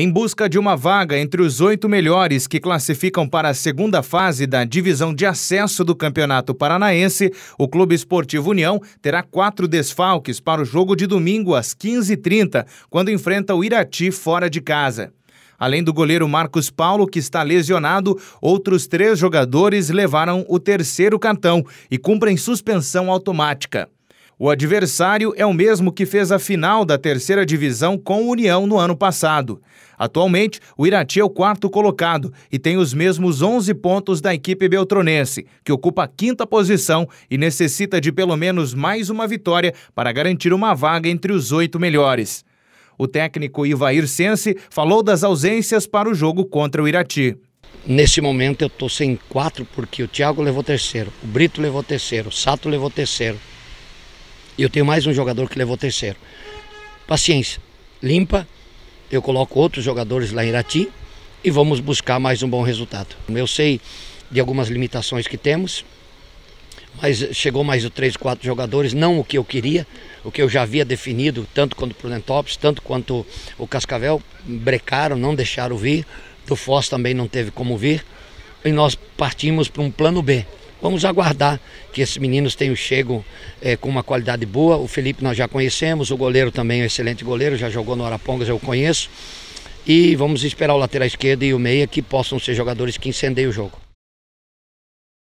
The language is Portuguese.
em busca de uma vaga entre os oito melhores que classificam para a segunda fase da divisão de acesso do Campeonato Paranaense, o Clube Esportivo União terá quatro desfalques para o jogo de domingo às 15h30, quando enfrenta o Irati fora de casa. Além do goleiro Marcos Paulo, que está lesionado, outros três jogadores levaram o terceiro cartão e cumprem suspensão automática. O adversário é o mesmo que fez a final da terceira divisão com o União no ano passado. Atualmente, o Irati é o quarto colocado e tem os mesmos 11 pontos da equipe beltronense, que ocupa a quinta posição e necessita de pelo menos mais uma vitória para garantir uma vaga entre os oito melhores. O técnico Ivair Sense falou das ausências para o jogo contra o Irati. Neste momento eu estou sem quatro porque o Thiago levou terceiro, o Brito levou terceiro, o Sato levou terceiro. E eu tenho mais um jogador que levou terceiro. Paciência, limpa, eu coloco outros jogadores lá em Irati e vamos buscar mais um bom resultado. Eu sei de algumas limitações que temos, mas chegou mais de três, quatro jogadores, não o que eu queria, o que eu já havia definido, tanto quanto o Prudentopes, tanto quanto o Cascavel, brecaram, não deixaram vir, do Foz também não teve como vir, e nós partimos para um plano B, Vamos aguardar que esses meninos tenham chego é, com uma qualidade boa. O Felipe nós já conhecemos, o goleiro também é um excelente goleiro, já jogou no Arapongas, eu conheço. E vamos esperar o lateral esquerdo e o meia que possam ser jogadores que incendiem o jogo.